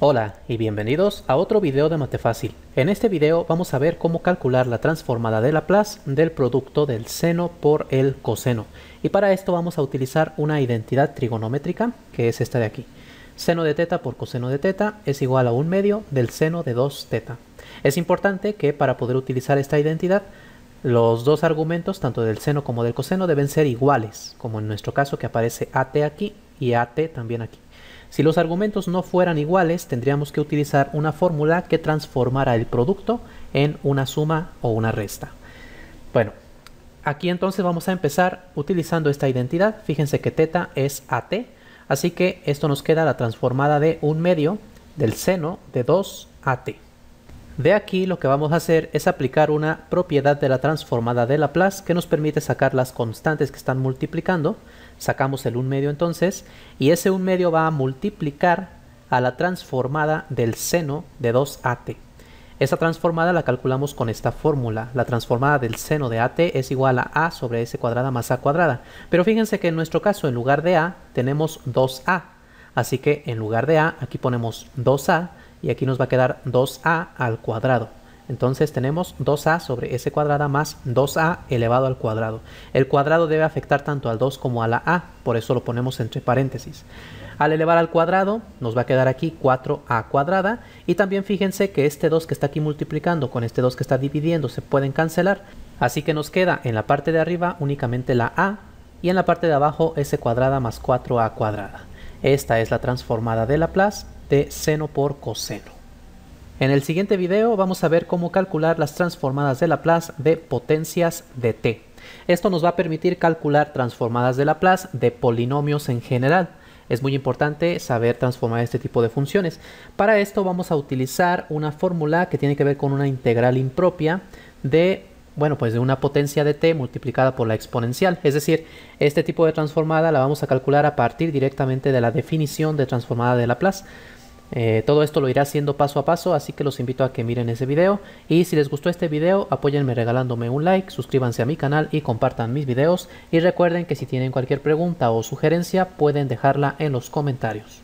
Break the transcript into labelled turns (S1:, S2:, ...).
S1: Hola y bienvenidos a otro video de Matefácil. En este video vamos a ver cómo calcular la transformada de Laplace del producto del seno por el coseno. Y para esto vamos a utilizar una identidad trigonométrica que es esta de aquí. Seno de teta por coseno de teta es igual a un medio del seno de 2 teta. Es importante que para poder utilizar esta identidad los dos argumentos, tanto del seno como del coseno, deben ser iguales, como en nuestro caso que aparece AT aquí y AT también aquí. Si los argumentos no fueran iguales, tendríamos que utilizar una fórmula que transformara el producto en una suma o una resta. Bueno, aquí entonces vamos a empezar utilizando esta identidad. Fíjense que teta es AT, así que esto nos queda la transformada de un medio del seno de 2 AT. De aquí lo que vamos a hacer es aplicar una propiedad de la transformada de Laplace que nos permite sacar las constantes que están multiplicando. Sacamos el 1 medio entonces y ese 1 medio va a multiplicar a la transformada del seno de 2at. Esa transformada la calculamos con esta fórmula. La transformada del seno de at es igual a a sobre s cuadrada más a cuadrada. Pero fíjense que en nuestro caso en lugar de a tenemos 2a. Así que en lugar de a aquí ponemos 2a y aquí nos va a quedar 2a al cuadrado. Entonces tenemos 2a sobre s cuadrada más 2a elevado al cuadrado. El cuadrado debe afectar tanto al 2 como a la a, por eso lo ponemos entre paréntesis. Al elevar al cuadrado nos va a quedar aquí 4a cuadrada y también fíjense que este 2 que está aquí multiplicando con este 2 que está dividiendo se pueden cancelar. Así que nos queda en la parte de arriba únicamente la a y en la parte de abajo s cuadrada más 4a cuadrada. Esta es la transformada de Laplace de seno por coseno. En el siguiente video vamos a ver cómo calcular las transformadas de Laplace de potencias de t. Esto nos va a permitir calcular transformadas de Laplace de polinomios en general. Es muy importante saber transformar este tipo de funciones. Para esto vamos a utilizar una fórmula que tiene que ver con una integral impropia de bueno, pues de una potencia de t multiplicada por la exponencial. Es decir, este tipo de transformada la vamos a calcular a partir directamente de la definición de transformada de Laplace. Eh, todo esto lo irá haciendo paso a paso, así que los invito a que miren ese video. Y si les gustó este video, apóyenme regalándome un like, suscríbanse a mi canal y compartan mis videos. Y recuerden que si tienen cualquier pregunta o sugerencia, pueden dejarla en los comentarios.